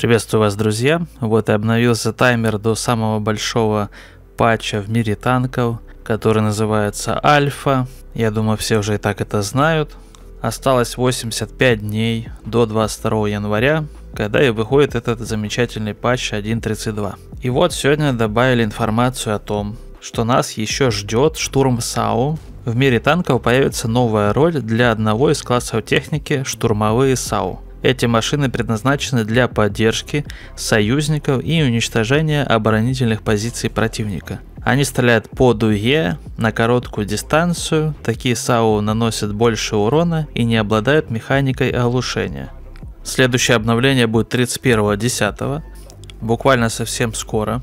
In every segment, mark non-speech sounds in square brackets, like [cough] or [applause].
Приветствую вас, друзья. Вот и обновился таймер до самого большого патча в мире танков, который называется Альфа. Я думаю, все уже и так это знают. Осталось 85 дней до 22 января, когда и выходит этот замечательный патч 1.32. И вот сегодня добавили информацию о том, что нас еще ждет штурм САУ. В мире танков появится новая роль для одного из классов техники – штурмовые САУ. Эти машины предназначены для поддержки союзников и уничтожения оборонительных позиций противника. Они стреляют по дуге, на короткую дистанцию, такие САУ наносят больше урона и не обладают механикой оглушения. Следующее обновление будет 31.10, буквально совсем скоро.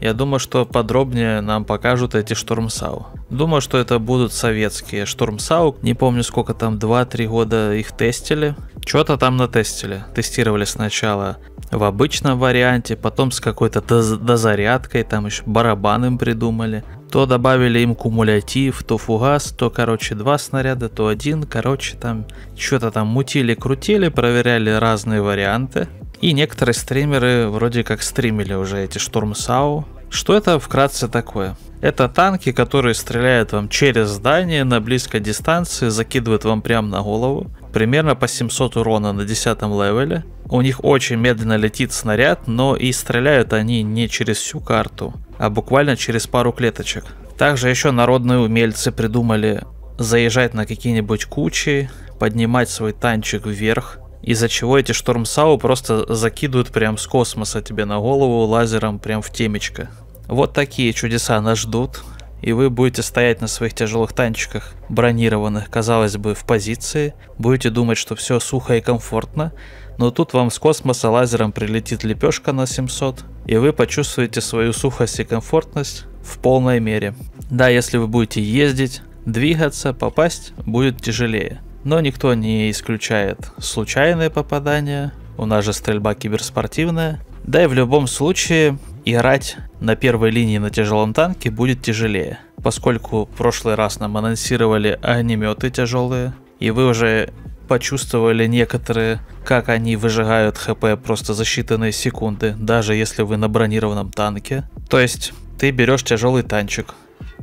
Я думаю, что подробнее нам покажут эти штурмсау. Думаю, что это будут советские штурмсау. Не помню, сколько там, 2-3 года их тестили. Что-то там натестили. Тестировали сначала в обычном варианте, потом с какой-то дозарядкой, там еще барабан им придумали. То добавили им кумулятив, то фугас, то, короче, два снаряда, то один. Короче, там что-то там мутили, крутили, проверяли разные варианты. И некоторые стримеры вроде как стримили уже эти штурмсау. Что это вкратце такое? Это танки, которые стреляют вам через здание на близкой дистанции, закидывают вам прямо на голову. Примерно по 700 урона на 10 левеле. У них очень медленно летит снаряд, но и стреляют они не через всю карту, а буквально через пару клеточек. Также еще народные умельцы придумали заезжать на какие-нибудь кучи, поднимать свой танчик вверх, из-за чего эти штормсау просто закидывают прям с космоса тебе на голову лазером прям в темечко. Вот такие чудеса нас ждут, и вы будете стоять на своих тяжелых танчиках, бронированных, казалось бы, в позиции, будете думать, что все сухо и комфортно, но тут вам с космоса лазером прилетит лепешка на 700, и вы почувствуете свою сухость и комфортность в полной мере. Да, если вы будете ездить, двигаться, попасть будет тяжелее – но никто не исключает случайное попадание. у нас же стрельба киберспортивная. Да и в любом случае играть на первой линии на тяжелом танке будет тяжелее, поскольку в прошлый раз нам анонсировали огнеметы тяжелые, и вы уже почувствовали некоторые, как они выжигают хп просто за считанные секунды, даже если вы на бронированном танке. То есть ты берешь тяжелый танчик,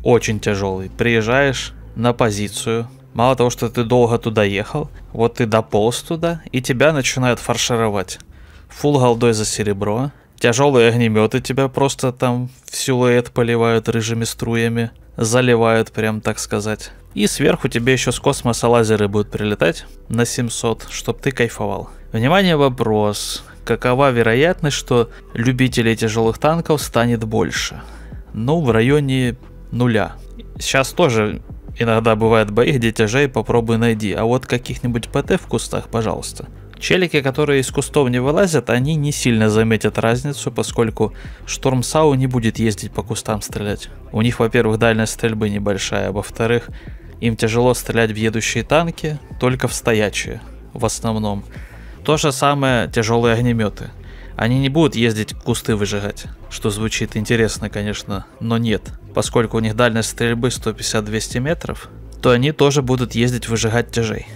очень тяжелый, приезжаешь на позицию, Мало того, что ты долго туда ехал, вот ты дополз туда, и тебя начинают фаршировать. Фул голдой за серебро, тяжелые огнеметы тебя просто там в силуэт поливают рыжими струями, заливают прям так сказать. И сверху тебе еще с космоса лазеры будут прилетать на 700, чтобы ты кайфовал. Внимание, вопрос. Какова вероятность, что любителей тяжелых танков станет больше? Ну, в районе нуля. Сейчас тоже Иногда бывает бои, где тяжей попробуй найди, а вот каких-нибудь ПТ в кустах, пожалуйста. Челики, которые из кустов не вылазят, они не сильно заметят разницу, поскольку Шторм Сау не будет ездить по кустам стрелять. У них, во-первых, дальность стрельбы небольшая, а во-вторых, им тяжело стрелять в едущие танки, только в стоячие, в основном. То же самое тяжелые огнеметы. Они не будут ездить кусты выжигать, что звучит интересно, конечно, но нет. Поскольку у них дальность стрельбы 150-200 метров, то они тоже будут ездить выжигать тяжей.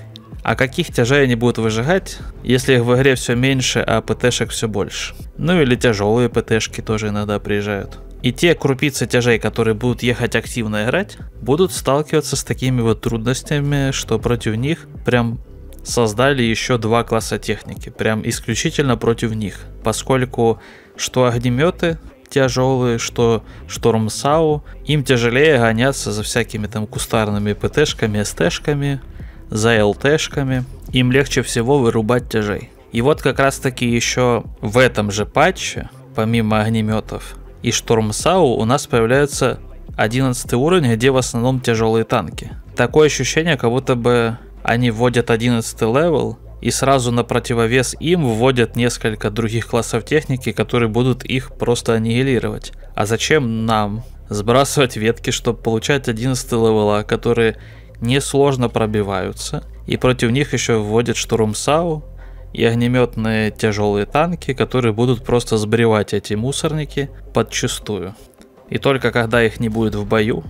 А каких тяжей они будут выжигать, если их в игре все меньше, а ПТшек все больше? Ну или тяжелые ПТшки тоже иногда приезжают. И те крупицы тяжей, которые будут ехать активно играть, будут сталкиваться с такими вот трудностями, что против них прям создали еще два класса техники, прям исключительно против них, поскольку что огнеметы тяжелые, что штормсау, им тяжелее гоняться за всякими там кустарными ПТшками, СТшками, за ЛТшками, им легче всего вырубать тяжей. И вот как раз таки еще в этом же патче, помимо огнеметов и штормсау, у нас появляется 11 уровень, где в основном тяжелые танки. Такое ощущение, как будто бы они вводят 11 левел, и сразу на противовес им вводят несколько других классов техники, которые будут их просто аннигилировать. А зачем нам сбрасывать ветки, чтобы получать 11 левела, которые несложно пробиваются, и против них еще вводят штурмсау и огнеметные тяжелые танки, которые будут просто сбривать эти мусорники подчистую. И только когда их не будет в бою,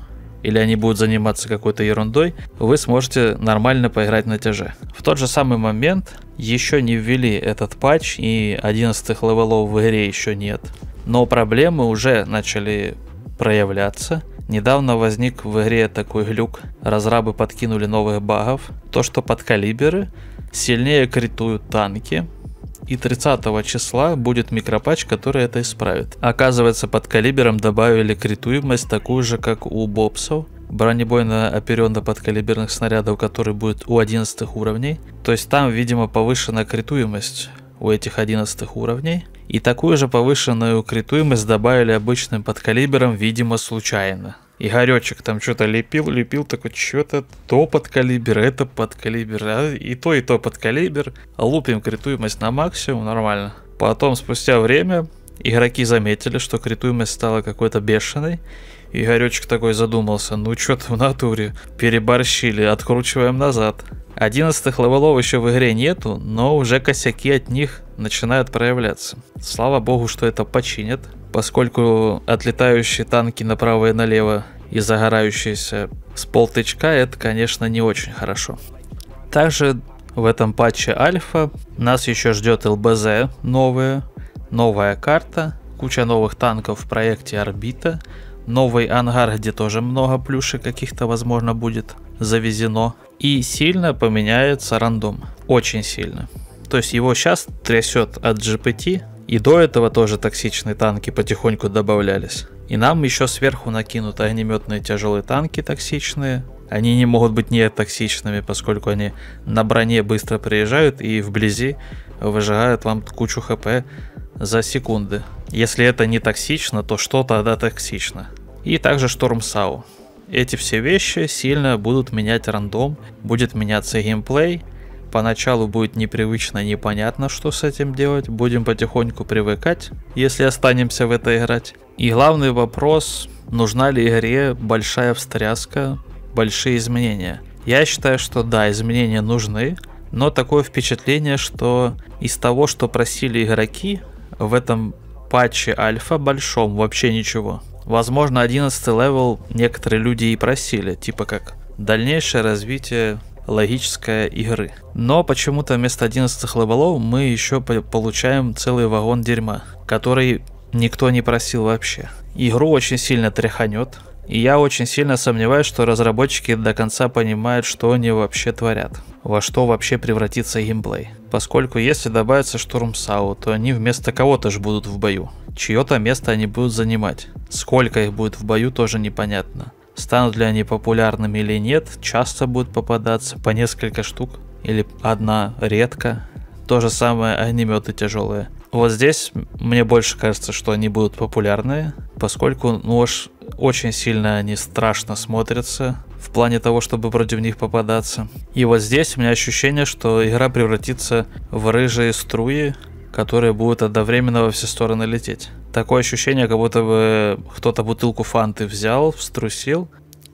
или они будут заниматься какой-то ерундой, вы сможете нормально поиграть на тяже. В тот же самый момент еще не ввели этот патч и 11 левелов в игре еще нет. Но проблемы уже начали проявляться. Недавно возник в игре такой глюк. Разрабы подкинули новых багов. То, что подкалиберы сильнее критуют танки, и 30 числа будет микропатч, который это исправит. Оказывается, под калибером добавили критуемость такую же, как у бобсов, бронебойная оперенно подкалиберных снарядов, который будет у 11 уровней. То есть там, видимо, повышена критуемость у этих 11 уровней. И такую же повышенную критуемость добавили обычным подкалибером, видимо, случайно. Игоречек там что-то лепил, лепил, такой что-то то под калибр, это под калибр, а и то, и то под калибр. Лупим критуемость на максимум, нормально. Потом, спустя время, игроки заметили, что критуемость стала какой-то бешеной. Игоречек такой задумался, ну что-то в натуре, переборщили, откручиваем назад. Одиннадцатых левелов еще в игре нету, но уже косяки от них начинают проявляться. Слава богу, что это починят, поскольку отлетающие танки направо и налево и загорающиеся с полтычка это, конечно, не очень хорошо. Также в этом патче альфа нас еще ждет ЛБЗ новая, новая карта, куча новых танков в проекте Орбита, новый ангар, где тоже много плюшек каких-то, возможно, будет завезено. И сильно поменяется рандом. Очень сильно. То есть его сейчас трясет от GPT, и до этого тоже токсичные танки потихоньку добавлялись. И нам еще сверху накинут огнеметные тяжелые танки токсичные. Они не могут быть не токсичными, поскольку они на броне быстро приезжают и вблизи выжигают вам кучу хп за секунды. Если это не токсично, то что тогда токсично? И также Шторм Сау. Эти все вещи сильно будут менять рандом, будет меняться геймплей – Поначалу будет непривычно, непонятно, что с этим делать. Будем потихоньку привыкать, если останемся в это играть. И главный вопрос, нужна ли игре большая встряска, большие изменения. Я считаю, что да, изменения нужны, но такое впечатление, что из того, что просили игроки, в этом патче альфа большом вообще ничего. Возможно, 11 левел некоторые люди и просили, типа как дальнейшее развитие логическая игры. Но почему-то вместо 11 левелов мы еще получаем целый вагон дерьма, который никто не просил вообще. Игру очень сильно тряханет, и я очень сильно сомневаюсь, что разработчики до конца понимают, что они вообще творят, во что вообще превратится геймплей. Поскольку если добавится штурм САУ, то они вместо кого-то же будут в бою. Чье-то место они будут занимать. Сколько их будет в бою, тоже непонятно. Станут ли они популярными или нет, часто будут попадаться по несколько штук или одна редко. То же самое аниметы тяжелые. Вот здесь мне больше кажется, что они будут популярны, поскольку нож ну очень сильно они страшно смотрятся в плане того, чтобы в них попадаться. И вот здесь у меня ощущение, что игра превратится в рыжие струи, которые будут одновременно во все стороны лететь такое ощущение, как будто бы кто-то бутылку фанты взял, вструсил,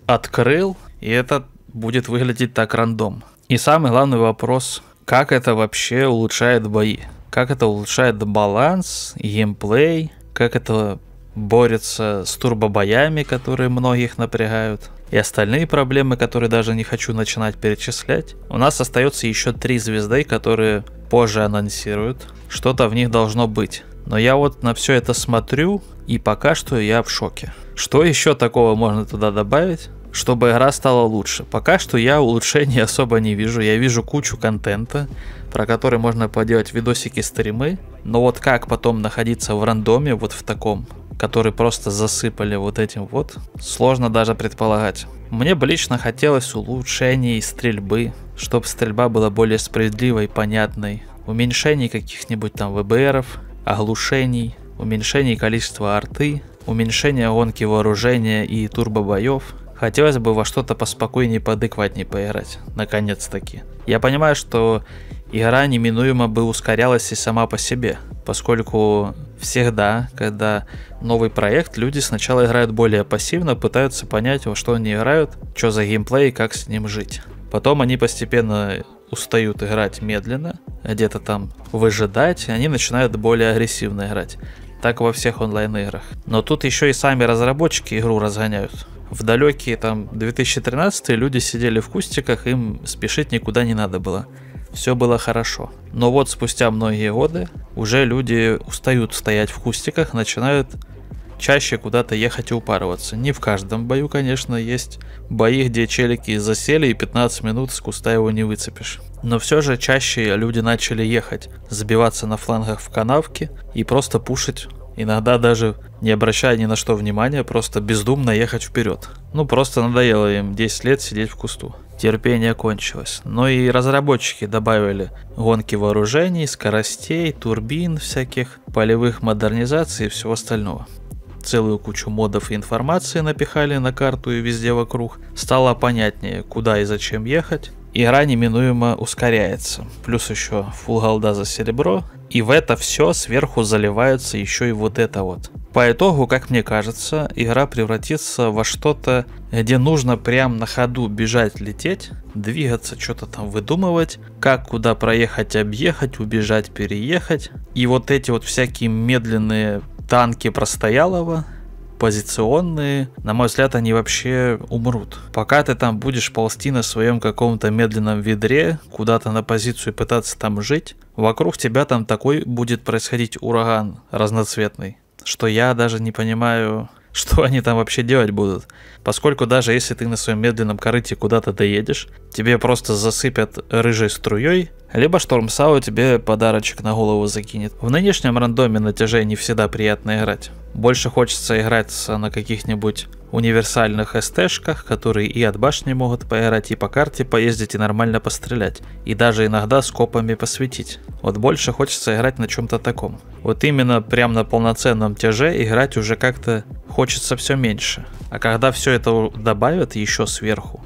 открыл, и это будет выглядеть так рандом. И самый главный вопрос, как это вообще улучшает бои? Как это улучшает баланс, геймплей? Как это борется с турбобоями, которые многих напрягают? И остальные проблемы, которые даже не хочу начинать перечислять. У нас остается еще три звезды, которые позже анонсируют. Что-то в них должно быть. Но я вот на все это смотрю, и пока что я в шоке. Что еще такого можно туда добавить? чтобы игра стала лучше. Пока что я улучшений [laughs] особо не вижу. Я вижу кучу контента, про который можно поделать видосики, стримы. Но вот как потом находиться в рандоме, вот в таком, который просто засыпали вот этим вот, сложно даже предполагать. Мне бы лично хотелось улучшений стрельбы, чтобы стрельба была более справедливой, понятной, уменьшений каких-нибудь там ВБРов, оглушений, уменьшений количества арты, уменьшения гонки вооружения и турбобоев. Хотелось бы во что-то поспокойнее, поадекватнее поиграть, наконец-таки. Я понимаю, что игра неминуемо бы ускорялась и сама по себе, поскольку всегда, когда новый проект, люди сначала играют более пассивно, пытаются понять, во что они играют, что за геймплей и как с ним жить. Потом они постепенно устают играть медленно, где-то там выжидать, они начинают более агрессивно играть. Так во всех онлайн-играх. Но тут еще и сами разработчики игру разгоняют. В далекие там 2013 люди сидели в кустиках, им спешить никуда не надо было. Все было хорошо. Но вот спустя многие годы уже люди устают стоять в кустиках, начинают чаще куда-то ехать и упарываться. Не в каждом бою, конечно, есть бои, где челики засели и 15 минут с куста его не выцепишь. Но все же чаще люди начали ехать, забиваться на флангах в канавки и просто пушить Иногда даже не обращая ни на что внимания, просто бездумно ехать вперед. Ну просто надоело им 10 лет сидеть в кусту. Терпение кончилось. Но и разработчики добавили гонки вооружений, скоростей, турбин всяких, полевых модернизаций и всего остального целую кучу модов и информации напихали на карту и везде вокруг, стало понятнее, куда и зачем ехать. Игра неминуемо ускоряется, плюс еще фул голда за серебро, и в это все сверху заливается еще и вот это вот. По итогу, как мне кажется, игра превратится во что-то, где нужно прям на ходу бежать, лететь, двигаться, что-то там выдумывать, как куда проехать, объехать, убежать, переехать. И вот эти вот всякие медленные танки Простоялова, позиционные, на мой взгляд, они вообще умрут. Пока ты там будешь ползти на своем каком-то медленном ведре, куда-то на позицию пытаться там жить, вокруг тебя там такой будет происходить ураган разноцветный, что я даже не понимаю, что они там вообще делать будут. Поскольку даже если ты на своем медленном корыте куда-то доедешь, тебе просто засыпят рыжей струей, либо Штормсау тебе подарочек на голову закинет. В нынешнем рандоме натяжей не всегда приятно играть. Больше хочется играть на каких-нибудь универсальных СТшках, которые и от башни могут поиграть, и по карте поездить, и нормально пострелять. И даже иногда скопами посветить. Вот больше хочется играть на чем-то таком. Вот именно прям на полноценном тяже играть уже как-то хочется все меньше. А когда все это добавят еще сверху,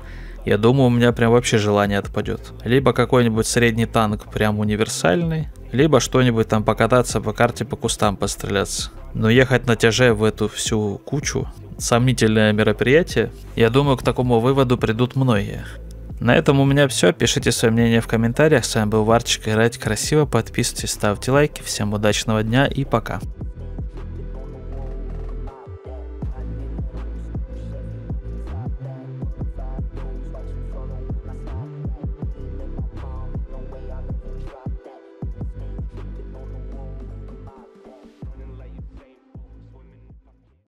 я думаю, у меня прям вообще желание отпадет. Либо какой-нибудь средний танк прям универсальный, либо что-нибудь там покататься по карте, по кустам постреляться. Но ехать на тяже в эту всю кучу, сомнительное мероприятие, я думаю, к такому выводу придут многие. На этом у меня все. Пишите свое мнение в комментариях. С вами был Варчик. Играйте красиво, подписывайтесь, ставьте лайки. Всем удачного дня и пока.